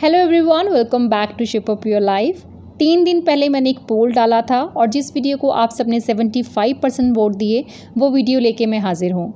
hello everyone welcome back to shape up your life तीन दिन पहले मैंने एक पोल डाला था और जिस वीडियो को आप सबने 75 परसेंट वोट दिए वो वीडियो लेके मैं हाजिर हूँ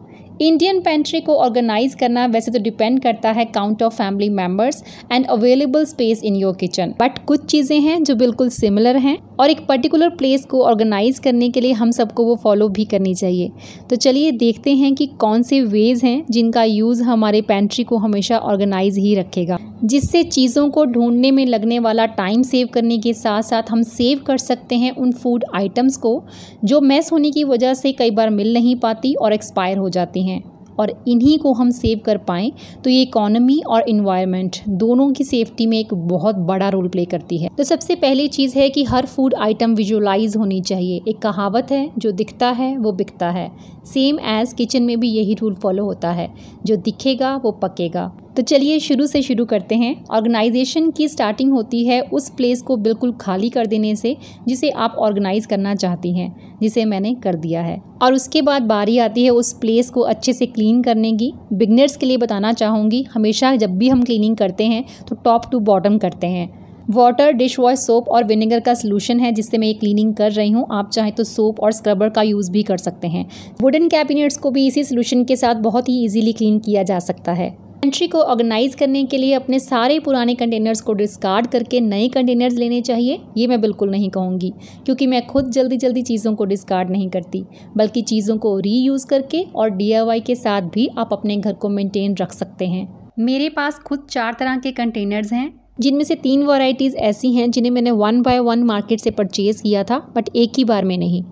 इंडियन पेंट्री को ऑर्गेनाइज करना वैसे तो डिपेंड करता है count of family members and available space in your kitchen but कुछ चीज़ें हैं जो बिल्कुल सिमिलर हैं और एक पर्टिकुलर प्लेस को ऑर्गेनाइज करने के लिए हम सबको वो फॉलो भी करनी चाहिए तो चलिए देखते हैं कि कौन से वेज हैं जिनका यूज़ हमारे पेंट्री को हमेशा ऑर्गेनाइज ही रखेगा जिससे चीज़ों को ढूंढने में लगने वाला टाइम सेव करने के साथ साथ हम सेव कर सकते हैं उन फूड आइटम्स को जो मैस होने की वजह से कई बार मिल नहीं पाती और एक्सपायर हो जाती हैं हैं और इन्हीं को हम सेव कर पाएँ तो ये इकोनॉमी और इन्वायरमेंट दोनों की सेफ्टी में एक बहुत बड़ा रोल प्ले करती है तो सबसे पहली चीज़ है कि हर फूड आइटम विजुअलाइज होनी चाहिए एक कहावत है जो दिखता है वो बिकता है सेम एज़ किचन में भी यही रूल फॉलो होता है जो दिखेगा वो पकेगा तो चलिए शुरू से शुरू करते हैं ऑर्गेनाइजेशन की स्टार्टिंग होती है उस प्लेस को बिल्कुल खाली कर देने से जिसे आप ऑर्गेनाइज़ करना चाहती हैं जिसे मैंने कर दिया है और उसके बाद बारी आती है उस प्लेस को अच्छे से क्लीन करने की बिगनर्स के लिए बताना चाहूँगी हमेशा जब भी हम क्लीनिंग करते हैं तो टॉप टू बॉटम करते हैं वाटर डिश वॉश सोप और विनेगर का सोलूशन है जिससे मैं ये क्लीनिंग कर रही हूँ आप चाहें तो सोप और स्क्रबर का यूज़ भी कर सकते हैं वुडन कैबिनेट्स को भी इसी सोल्यूशन के साथ बहुत ही इजीली क्लीन किया जा सकता है इन्वेंट्री को ऑर्गेनाइज करने के लिए अपने सारे पुराने कंटेनर्स को डिस्कार्ड करके नए कंटेनर्स लेने चाहिए ये मैं बिल्कुल नहीं कहूँगी क्योंकि मैं खुद जल्दी जल्दी चीज़ों को डिस्कार्ड नहीं करती बल्कि चीज़ों को रीयूज़ करके और डी के साथ भी आप अपने घर को मेनटेन रख सकते हैं मेरे पास खुद चार तरह के कंटेनर्स हैं जिनमें से तीन वैरायटीज़ ऐसी हैं जिन्हें मैंने वन बाय वन मार्केट से परचेज़ किया था बट एक ही बार में नहीं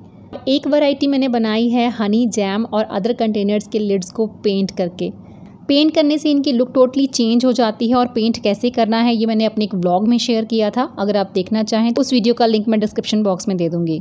एक वैरायटी मैंने बनाई है हनी जैम और अदर कंटेनर्स के लिड्स को पेंट करके पेंट करने से इनकी लुक टोटली चेंज हो जाती है और पेंट कैसे करना है ये मैंने अपने एक ब्लॉग में शेयर किया था अगर आप देखना चाहें तो उस वीडियो का लिंक मैं डिस्क्रिप्शन बॉक्स में दे दूँगी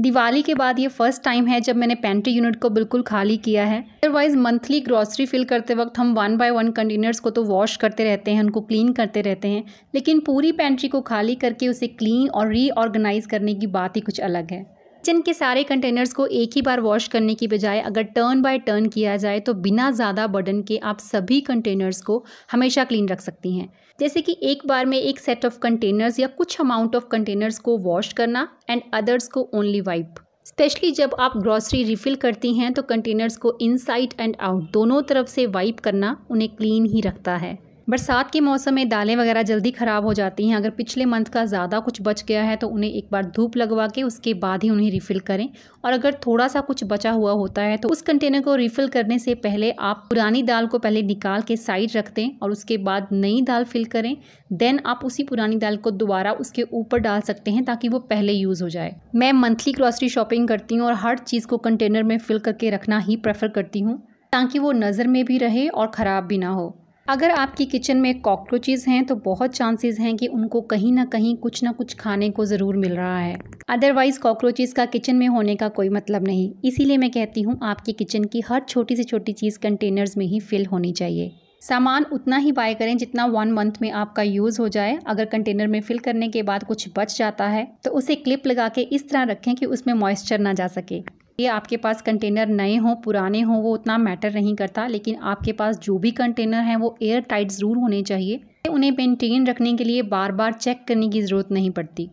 दिवाली के बाद ये फर्स्ट टाइम है जब मैंने पेंट्री यूनिट को बिल्कुल खाली किया है अदरवाइज मंथली ग्रॉसरी फिल करते वक्त हम वन बाय वन कंटेनर्स को तो वॉश करते रहते हैं उनको क्लीन करते रहते हैं लेकिन पूरी पेंट्री को खाली करके उसे क्लीन और रीऑर्गेनाइज करने की बात ही कुछ अलग है किचन के सारे कंटेनर्स को एक ही बार वॉश करने की बजाय अगर टर्न बाय टर्न किया जाए तो बिना ज़्यादा बर्डन के आप सभी कंटेनर्स को हमेशा क्लीन रख सकती हैं जैसे कि एक बार में एक सेट ऑफ कंटेनर्स या कुछ अमाउंट ऑफ कंटेनर्स को वॉश करना एंड अदर्स को ओनली वाइप स्पेशली जब आप ग्रॉसरी रिफ़िल करती हैं तो कंटेनर्स को इनसाइड एंड आउट दोनों तरफ से वाइप करना उन्हें क्लीन ही रखता है बरसात के मौसम में दालें वगैरह जल्दी ख़राब हो जाती हैं अगर पिछले मंथ का ज़्यादा कुछ बच गया है तो उन्हें एक बार धूप लगवा के उसके बाद ही उन्हें रिफ़िल करें और अगर थोड़ा सा कुछ बचा हुआ होता है तो उस कंटेनर को रिफ़िल करने से पहले आप पुरानी दाल को पहले निकाल के साइड रख दें और उसके बाद नई दाल फिल करें देन आप उसी पुरानी दाल को दोबारा उसके ऊपर डाल सकते हैं ताकि वो पहले यूज़ हो जाए मैं मंथली ग्रॉसरी शॉपिंग करती हूँ और हर चीज़ को कंटेनर में फ़िल करके रखना ही प्रेफर करती हूँ ताकि वो नज़र में भी रहे और ख़राब भी ना हो अगर आपकी किचन में कॉकरोचेज हैं तो बहुत चांसेस हैं कि उनको कहीं ना कहीं कुछ ना कुछ खाने को ज़रूर मिल रहा है अदरवाइज़ कॉकरोचेज का किचन में होने का कोई मतलब नहीं इसीलिए मैं कहती हूँ आपकी किचन की हर छोटी से छोटी चीज़ कंटेनर्स में ही फिल होनी चाहिए सामान उतना ही बाय करें जितना वन मंथ में आपका यूज़ हो जाए अगर कंटेनर में फिल करने के बाद कुछ बच जाता है तो उसे क्लिप लगा के इस तरह रखें कि उसमें मॉइस्चर ना जा सके ये आपके पास कंटेनर नए हों पुराने हों वो उतना मैटर नहीं करता लेकिन आपके पास जो भी कंटेनर हैं वो एयर टाइट ज़रूर होने चाहिए उन्हें मेनटेन रखने के लिए बार बार चेक करने की ज़रूरत नहीं पड़ती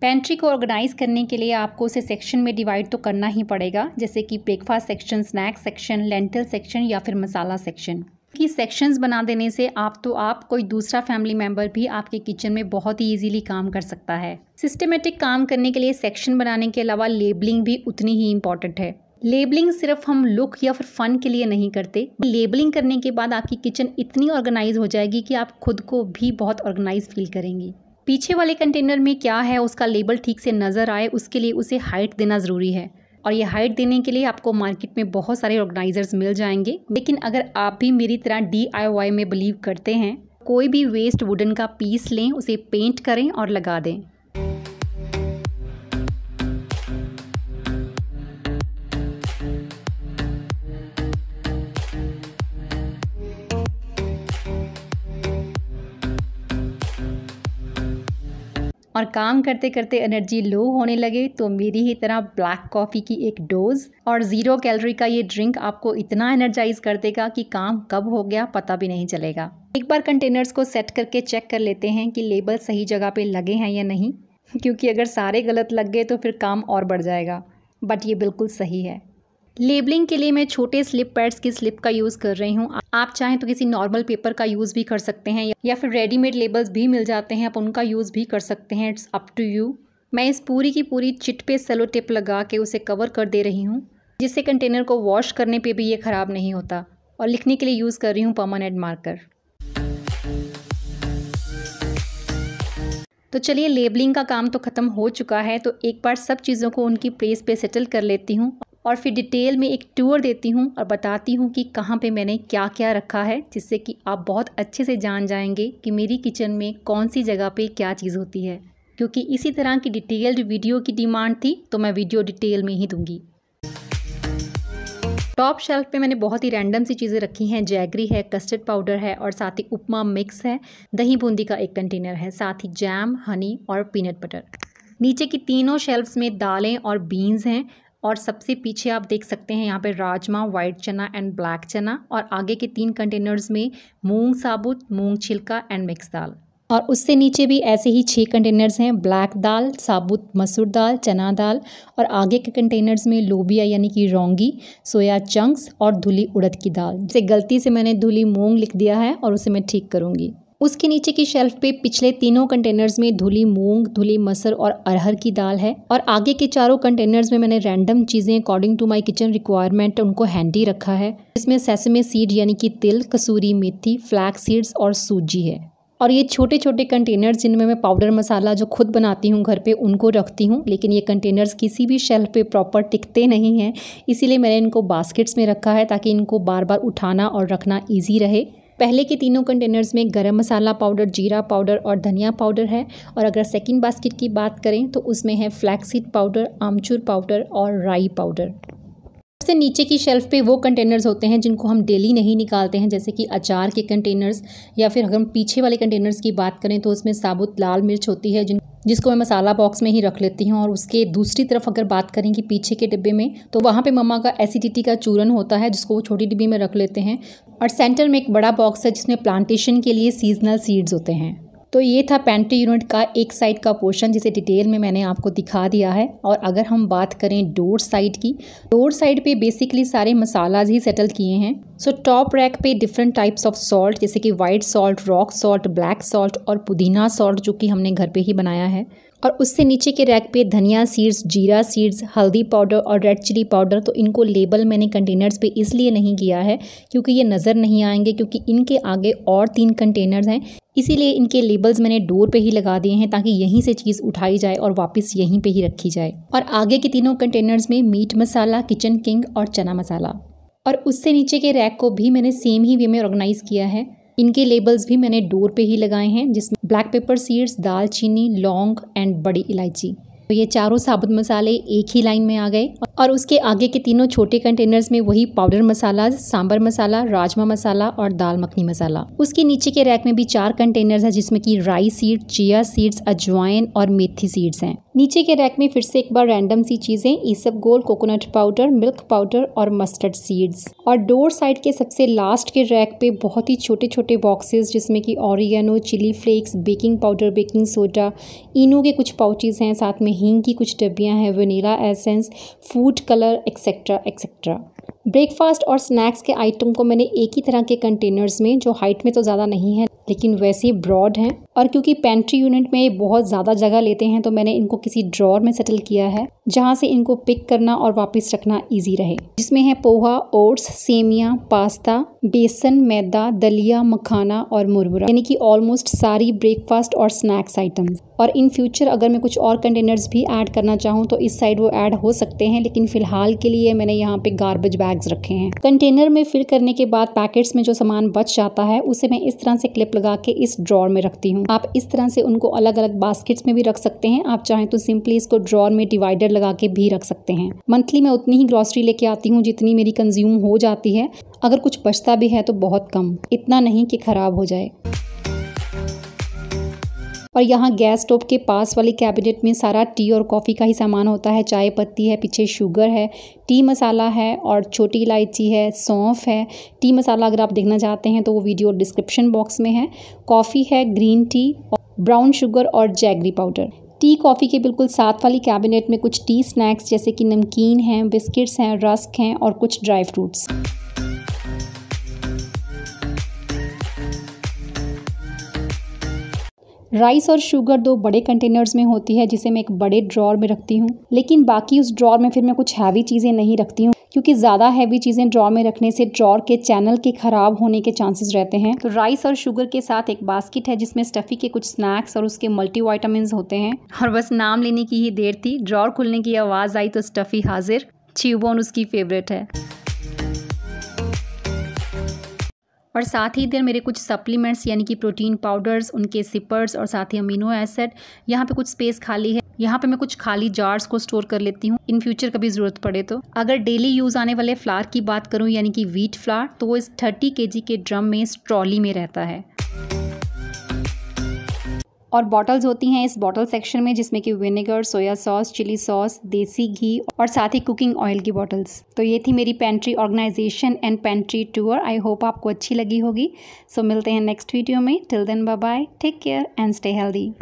पेंट्री को ऑर्गेनाइज़ करने के लिए आपको उसे सेक्शन में डिवाइड तो करना ही पड़ेगा जैसे कि breakfast section snack section lentil section या फिर मसाला सेक्शन इसकी सेक्शंस बना देने से आप तो आप कोई दूसरा फैमिली मेंबर भी आपके किचन में बहुत ही इजीली काम कर सकता है सिस्टमेटिक काम करने के लिए सेक्शन बनाने के अलावा लेबलिंग भी उतनी ही इम्पॉर्टेंट है लेबलिंग सिर्फ हम लुक या फिर फन के लिए नहीं करते लेबलिंग करने के बाद आपकी किचन इतनी ऑर्गेनाइज हो जाएगी कि आप खुद को भी बहुत ऑर्गेनाइज फील करेंगी पीछे वाले कंटेनर में क्या है उसका लेबल ठीक से नज़र आए उसके लिए उसे हाइट देना ज़रूरी है और ये हाइट देने के लिए आपको मार्केट में बहुत सारे ऑर्गेनाइजर्स मिल जाएंगे लेकिन अगर आप भी मेरी तरह डी में बिलीव करते हैं कोई भी वेस्ट वुडन का पीस लें उसे पेंट करें और लगा दें और काम करते करते एनर्जी लो होने लगे तो मेरी ही तरह ब्लैक कॉफ़ी की एक डोज और ज़ीरो कैलोरी का ये ड्रिंक आपको इतना एनर्जाइज कर देगा कि काम कब हो गया पता भी नहीं चलेगा एक बार कंटेनर्स को सेट करके चेक कर लेते हैं कि लेबल सही जगह पे लगे हैं या नहीं क्योंकि अगर सारे गलत लग गए तो फिर काम और बढ़ जाएगा बट ये बिल्कुल सही है लेबलिंग के लिए मैं छोटे स्लिप पैड्स की स्लिप का यूज़ कर रही हूँ आप चाहें तो किसी नॉर्मल पेपर का यूज़ भी कर सकते हैं या फिर रेडीमेड लेबल्स भी मिल जाते हैं आप उनका यूज़ भी कर सकते हैं इट्स अप टू यू मैं इस पूरी की पूरी चिट पे सेलो टेप लगा के उसे कवर कर दे रही हूँ जिससे कंटेनर को वॉश करने पर भी ये ख़राब नहीं होता और लिखने के लिए यूज़ कर रही हूँ परमानेंट मार्कर तो चलिए लेबलिंग का काम तो ख़त्म हो चुका है तो एक बार सब चीज़ों को उनकी प्लेस पे सेटल कर लेती हूँ और फिर डिटेल में एक टूर देती हूँ और बताती हूँ कि कहाँ पे मैंने क्या क्या रखा है जिससे कि आप बहुत अच्छे से जान जाएंगे कि मेरी किचन में कौन सी जगह पे क्या चीज़ होती है क्योंकि इसी तरह की डिटेल्ड वीडियो की डिमांड थी तो मैं वीडियो डिटेल में ही दूँगी टॉप शेल्फ पे मैंने बहुत ही रैंडम सी चीज़ें रखी हैं जैगरी है कस्टर्ड पाउडर है और साथ ही उपमा मिक्स है दही बूंदी का एक कंटेनर है साथ ही जैम हनी और पीनट बटर नीचे की तीनों शेल्फ्स में दालें और बीन्स हैं और सबसे पीछे आप देख सकते हैं यहाँ पे rajma white chana and black chana और आगे के तीन कंटेनर्स में मूंग साबुत मूंग छिलका एंड मिक्स दाल और उससे नीचे भी ऐसे ही छः कंटेनर्स हैं ब्लैक दाल साबुत मसूर दाल चना दाल और आगे के कंटेनर्स में लोबिया यानी कि रोंगी सोया चंक्स और धुली उड़द की दाल जिसे गलती से मैंने धुली मूंग लिख दिया है और उसे मैं ठीक करूँगी उसके नीचे की शेल्फ पे पिछले तीनों कंटेनर्स में धुली मूंग धुली मसर और अरहर की दाल है और आगे के चारों कंटेनर्स में मैंने रैंडम चीज़ें according to my kitchen requirement उनको हैंडी रखा है इसमें सेसमे सीड यानी कि तिल कसूरी मेथी फ्लैक्स सीड्स और सूजी है और ये छोटे छोटे कंटेनर्स जिनमें मैं पाउडर मसाला जो खुद बनाती हूँ घर पे उनको रखती हूँ लेकिन ये कंटेनर्स किसी भी शेल्फ पे प्रॉपर टिकते नहीं हैं इसीलिए मैंने इनको बास्केट्स में रखा है ताकि इनको बार बार उठाना और रखना इजी रहे पहले के तीनों कंटेनर्स में गरम मसाला पाउडर जीरा पाउडर और धनिया पाउडर है और अगर सेकेंड बास्केट की बात करें तो उसमें है फ्लैक्सीड पाउडर आमचूर पाउडर और राई पाउडर सबसे नीचे की शेल्फ़ पे वो कंटेनर्स होते हैं जिनको हम डेली नहीं निकालते हैं जैसे कि अचार के कंटेनर्स या फिर अगर हम पीछे वाले कंटेनर्स की बात करें तो उसमें साबुत लाल मिर्च होती है जिन जिसको मैं मसाला बॉक्स में ही रख लेती हूँ और उसके दूसरी तरफ अगर बात करें कि पीछे के डिब्बे में तो वहाँ पे मम्मा का एसिडिटी का चूरन होता है जिसको वो छोटी डिब्बी में रख लेते हैं और सेंटर में एक बड़ा बॉक्स है जिसमें प्लांटेशन के लिए सीजनल सीड्स होते हैं तो ये था पेंट्री यूनिट का एक साइड का पोर्शन जिसे डिटेल में मैंने आपको दिखा दिया है और अगर हम बात करें डोर साइड की डोर साइड पे बेसिकली सारे मसालाज ही सेटल किए हैं सो टॉप रैक पे डिफरेंट टाइप्स ऑफ सॉल्ट जैसे कि white salt rock salt black salt और पुदीना सॉल्ट जो कि हमने घर पे ही बनाया है और उससे नीचे के रैक पे धनिया सीड्स जीरा सीड्स हल्दी पाउडर और रेड चिली पाउडर तो इनको लेबल मैंने कंटेनर्स पे इसलिए नहीं किया है क्योंकि ये नज़र नहीं आएंगे क्योंकि इनके आगे और तीन कंटेनर्स हैं इसीलिए इनके लेबल्स मैंने डोर पे ही लगा दिए हैं ताकि यहीं से चीज़ उठाई जाए और वापस यहीं पर ही रखी जाए और आगे के तीनों कंटेनर्स में मीट मसाला किचन किंग और चना मसाला और उससे नीचे के रैक को भी मैंने सेम ही वे में ऑर्गेनाइज़ किया है इनके लेबल्स भी मैंने डोर पे ही लगाए हैं जिसमें ब्लैक पेपर सीड्स दालचीनी लौंग एंड बड़ी इलायची तो ये चारों साबुत मसाले एक ही लाइन में आ गए और उसके आगे के तीनों छोटे कंटेनर्स में वही पाउडर मसाला सांबर मसाला राजमा मसाला और दाल मखनी मसाला उसके नीचे के रैक में भी चार कंटेनर्स हैं जिसमें कि राई सीड चिया सीड्स अजवाइन और मेथी सीड्स हैं नीचे के रैक में फिर से एक बार रैंडम सी चीज़ें isabgol coconut powder milk powder और मस्टर्ड सीड्स और डोर साइड के सबसे लास्ट के रैक पे बहुत ही छोटे छोटे बॉक्सेस जिसमें कि oregano chili flakes baking powder baking soda Eno के कुछ पाउचेज़ हैं साथ में हींग की कुछ डब्बियाँ हैं vanilla essence food colour etcetera etcetera breakfast और स्नैक्स के आइटम को मैंने एक ही तरह के कंटेनर्स में जो हाइट में तो ज़्यादा नहीं है लेकिन वैसे ही ब्रॉड हैं और क्योंकि पेंट्री यूनिट में ये बहुत ज़्यादा जगह लेते हैं तो मैंने इनको किसी ड्रॉर में सेटल किया है जहाँ से इनको पिक करना और वापस रखना ईजी रहे जिसमें है पोहा ओट्स सेमिया पास्ता बेसन मैदा दलिया मखाना और मुरमुरा यानी कि ऑलमोस्ट सारी ब्रेकफास्ट और स्नैक्स आइटम्स और इन फ्यूचर अगर मैं कुछ और कंटेनर्स भी ऐड करना चाहूँ तो इस साइड वो ऐड हो सकते हैं लेकिन फिलहाल के लिए मैंने यहाँ पे गार्बेज बैग्स रखे हैं कंटेनर में फिल करने के बाद पैकेट्स में जो सामान बच जाता है उसे मैं इस तरह से क्लिप लगा के इस ड्रॉर में रखती हूँ आप इस तरह से उनको अलग अलग बास्केट्स में भी रख सकते हैं आप चाहें तो सिंपली इसको ड्रॉर में डिवाइडर लगा के भी रख सकते हैं मंथली मैं उतनी ही ग्रॉसरी लेके आती हूँ जितनी मेरी कंज्यूम हो जाती है अगर कुछ बचता भी है तो बहुत कम इतना नहीं कि खराब हो जाए और यहाँ गैस स्टोव के पास वाले कैबिनेट में सारा टी और कॉफ़ी का ही सामान होता है चाय पत्ती है पीछे शुगर है टी मसाला है और छोटी इलायची है सौंफ है टी मसाला अगर आप देखना चाहते हैं तो वो वीडियो डिस्क्रिप्शन बॉक्स में है कॉफ़ी है ग्रीन टी ब्राउन शुगर और जैगरी पाउडर टी कॉफ़ी के बिल्कुल साथ वाली कैबिनेट में कुछ टी स्नैक्स जैसे कि नमकीन हैं बिस्किट्स हैं रस्क हैं और कुछ ड्राई फ्रूट्स राइस और शुगर दो बड़े कंटेनर्स में होती है जिसे मैं एक बड़े ड्रॉर में रखती हूँ लेकिन बाकी उस ड्रॉर में फिर मैं कुछ हैवी चीज़ें नहीं रखती हूँ क्योंकि ज़्यादा हैवी चीज़ें ड्रॉर में रखने से ड्रॉर के चैनल के ख़राब होने के चांसेस रहते हैं तो राइस और शुगर के साथ एक बास्केट है जिसमें स्टफ़ी के कुछ स्नैक्स और उसके मल्टी होते हैं और बस नाम लेने की ही देर थी ड्रॉर खुलने की आवाज़ आई तो स्टफ़ी हाजिर चिवोन उसकी फेवरेट है और साथ ही इधर मेरे कुछ सप्लीमेंट्स यानी कि प्रोटीन पाउडर्स उनके सिपर्स और साथ ही अमीनो एसिड यहाँ पे कुछ स्पेस खाली है यहाँ पे मैं कुछ खाली जार्स को स्टोर कर लेती हूँ इन फ्यूचर कभी ज़रूरत पड़े तो अगर डेली यूज़ आने वाले फ्लार की बात करूँ यानी कि व्हीट फ्लार तो वो इस थर्टी के के ड्रम में इस ट्रॉली में रहता है और बॉटल्स होती हैं इस बॉटल सेक्शन में जिसमें कि vinegar soya sauce chili sauce desi ghee और साथ ही कुकिंग ऑयल की बॉटल्स तो ये थी मेरी pantry organisation and pantry tour I hope आपको अच्छी लगी होगी सो so, मिलते हैं नेक्स्ट वीडियो में till then bye take care and stay healthy